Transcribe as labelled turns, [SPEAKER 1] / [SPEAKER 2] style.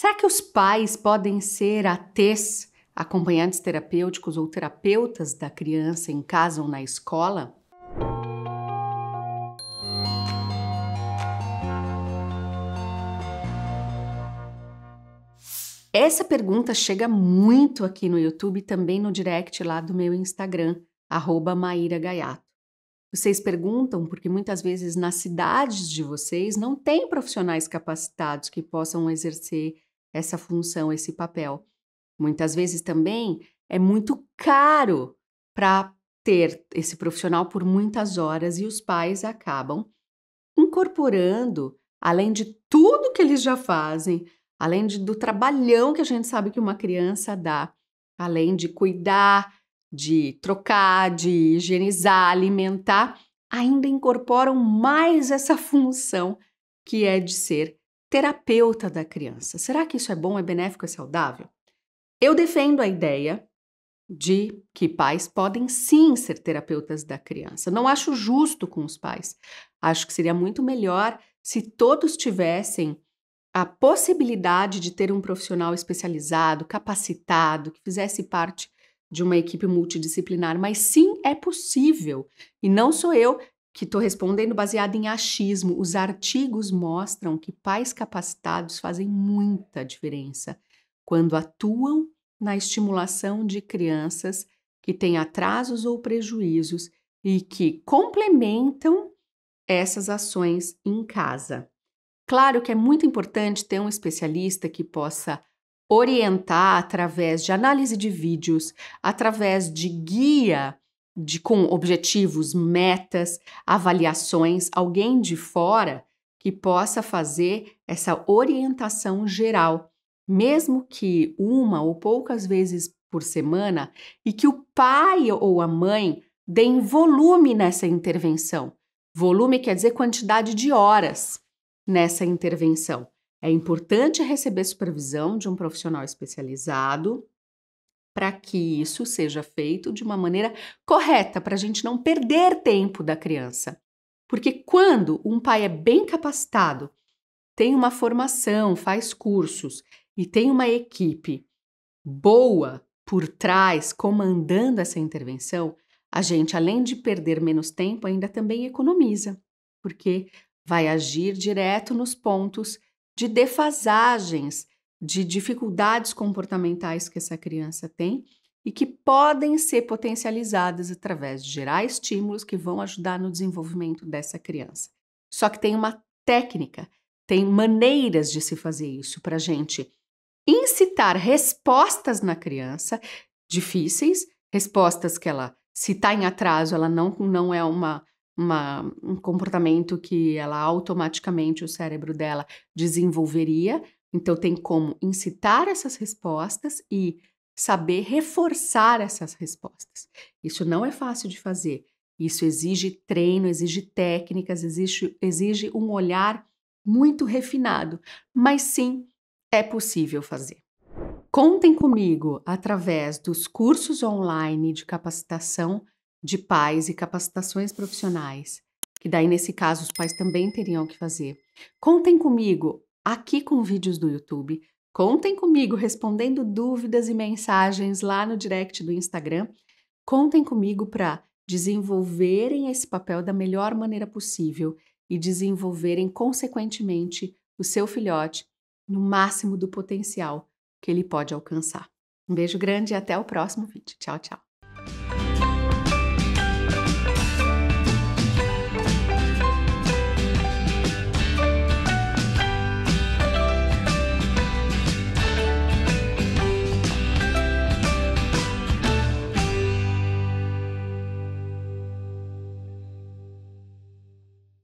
[SPEAKER 1] Será que os pais podem ser ATs, acompanhantes terapêuticos ou terapeutas da criança em casa ou na escola? Essa pergunta chega muito aqui no YouTube e também no direct lá do meu Instagram, arroba Maíra Gaiato. Vocês perguntam porque muitas vezes nas cidades de vocês não tem profissionais capacitados que possam exercer essa função, esse papel. Muitas vezes também é muito caro para ter esse profissional por muitas horas e os pais acabam incorporando, além de tudo que eles já fazem, além de, do trabalhão que a gente sabe que uma criança dá, além de cuidar, de trocar, de higienizar, alimentar, ainda incorporam mais essa função que é de ser terapeuta da criança. Será que isso é bom, é benéfico, é saudável? Eu defendo a ideia de que pais podem sim ser terapeutas da criança. Não acho justo com os pais. Acho que seria muito melhor se todos tivessem a possibilidade de ter um profissional especializado, capacitado, que fizesse parte de uma equipe multidisciplinar, mas sim é possível. E não sou eu que estou respondendo baseado em achismo. Os artigos mostram que pais capacitados fazem muita diferença quando atuam na estimulação de crianças que têm atrasos ou prejuízos e que complementam essas ações em casa. Claro que é muito importante ter um especialista que possa orientar através de análise de vídeos, através de guia de com objetivos, metas, avaliações, alguém de fora que possa fazer essa orientação geral, mesmo que uma ou poucas vezes por semana, e que o pai ou a mãe deem volume nessa intervenção. Volume quer dizer quantidade de horas nessa intervenção. É importante receber supervisão de um profissional especializado para que isso seja feito de uma maneira correta, para a gente não perder tempo da criança. Porque quando um pai é bem capacitado, tem uma formação, faz cursos e tem uma equipe boa por trás comandando essa intervenção, a gente, além de perder menos tempo, ainda também economiza, porque vai agir direto nos pontos de defasagens de dificuldades comportamentais que essa criança tem e que podem ser potencializadas através de gerar estímulos que vão ajudar no desenvolvimento dessa criança. Só que tem uma técnica, tem maneiras de se fazer isso para gente incitar respostas na criança difíceis, respostas que ela, se está em atraso, ela não, não é uma, uma, um comportamento que ela automaticamente, o cérebro dela desenvolveria, então, tem como incitar essas respostas e saber reforçar essas respostas. Isso não é fácil de fazer. Isso exige treino, exige técnicas, exige, exige um olhar muito refinado, mas sim é possível fazer. Contem comigo através dos cursos online de capacitação de pais e capacitações profissionais, que daí nesse caso os pais também teriam que fazer. Contem comigo aqui com vídeos do YouTube. Contem comigo respondendo dúvidas e mensagens lá no direct do Instagram. Contem comigo para desenvolverem esse papel da melhor maneira possível e desenvolverem, consequentemente, o seu filhote no máximo do potencial que ele pode alcançar. Um beijo grande e até o próximo vídeo. Tchau, tchau.